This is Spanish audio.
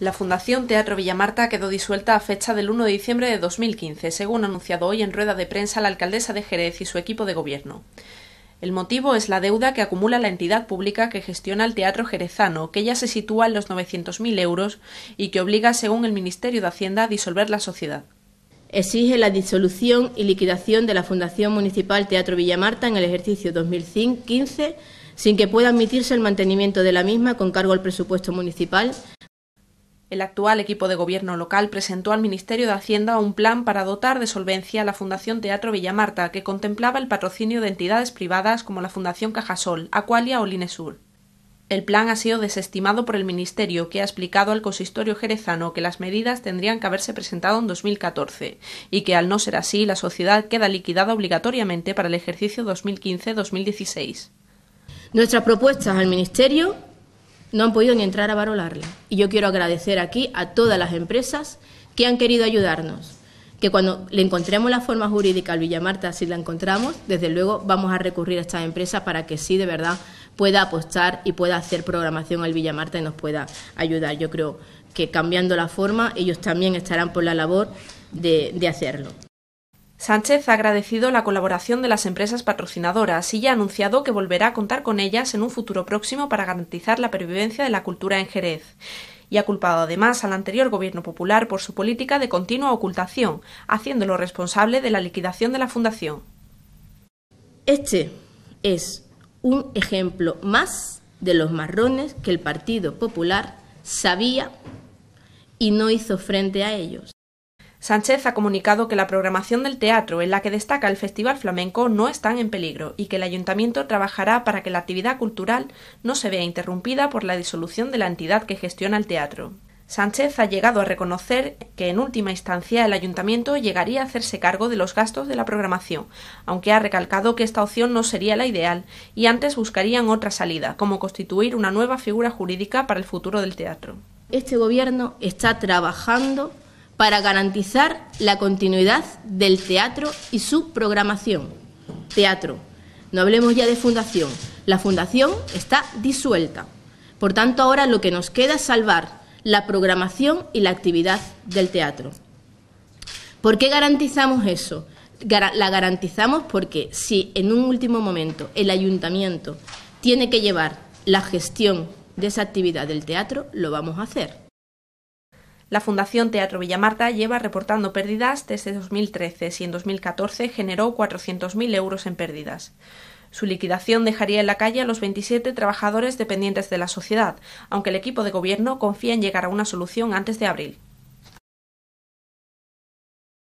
La Fundación Teatro Villamarta quedó disuelta a fecha del 1 de diciembre de 2015, según anunciado hoy en rueda de prensa la alcaldesa de Jerez y su equipo de gobierno. El motivo es la deuda que acumula la entidad pública que gestiona el Teatro Jerezano, que ya se sitúa en los 900.000 euros y que obliga, según el Ministerio de Hacienda, a disolver la sociedad. Exige la disolución y liquidación de la Fundación Municipal Teatro Villamarta en el ejercicio 2015, sin que pueda admitirse el mantenimiento de la misma con cargo al presupuesto municipal. El actual equipo de gobierno local presentó al Ministerio de Hacienda un plan para dotar de solvencia a la Fundación Teatro Villamarta, que contemplaba el patrocinio de entidades privadas como la Fundación Cajasol, Aqualia o Linesur. El plan ha sido desestimado por el Ministerio, que ha explicado al consistorio jerezano que las medidas tendrían que haberse presentado en 2014 y que, al no ser así, la sociedad queda liquidada obligatoriamente para el ejercicio 2015-2016. Nuestras propuestas al Ministerio no han podido ni entrar a barolarle, Y yo quiero agradecer aquí a todas las empresas que han querido ayudarnos, que cuando le encontremos la forma jurídica al Villamarta, si la encontramos, desde luego vamos a recurrir a estas empresas para que sí, de verdad, pueda apostar y pueda hacer programación al Villamarta y nos pueda ayudar. Yo creo que cambiando la forma, ellos también estarán por la labor de hacerlo. Sánchez ha agradecido la colaboración de las empresas patrocinadoras y ya ha anunciado que volverá a contar con ellas en un futuro próximo para garantizar la pervivencia de la cultura en Jerez. Y ha culpado además al anterior gobierno popular por su política de continua ocultación, haciéndolo responsable de la liquidación de la fundación. Este es un ejemplo más de los marrones que el Partido Popular sabía y no hizo frente a ellos. Sánchez ha comunicado que la programación del teatro, en la que destaca el Festival Flamenco, no está en peligro y que el ayuntamiento trabajará para que la actividad cultural no se vea interrumpida por la disolución de la entidad que gestiona el teatro. Sánchez ha llegado a reconocer que en última instancia el ayuntamiento llegaría a hacerse cargo de los gastos de la programación, aunque ha recalcado que esta opción no sería la ideal y antes buscarían otra salida, como constituir una nueva figura jurídica para el futuro del teatro. Este gobierno está trabajando para garantizar la continuidad del teatro y su programación. Teatro. No hablemos ya de fundación. La fundación está disuelta. Por tanto, ahora lo que nos queda es salvar la programación y la actividad del teatro. ¿Por qué garantizamos eso? La garantizamos porque si en un último momento el ayuntamiento tiene que llevar la gestión de esa actividad del teatro, lo vamos a hacer. La Fundación Teatro Villamarta lleva reportando pérdidas desde 2013 y en 2014 generó 400.000 euros en pérdidas. Su liquidación dejaría en la calle a los 27 trabajadores dependientes de la sociedad, aunque el equipo de gobierno confía en llegar a una solución antes de abril.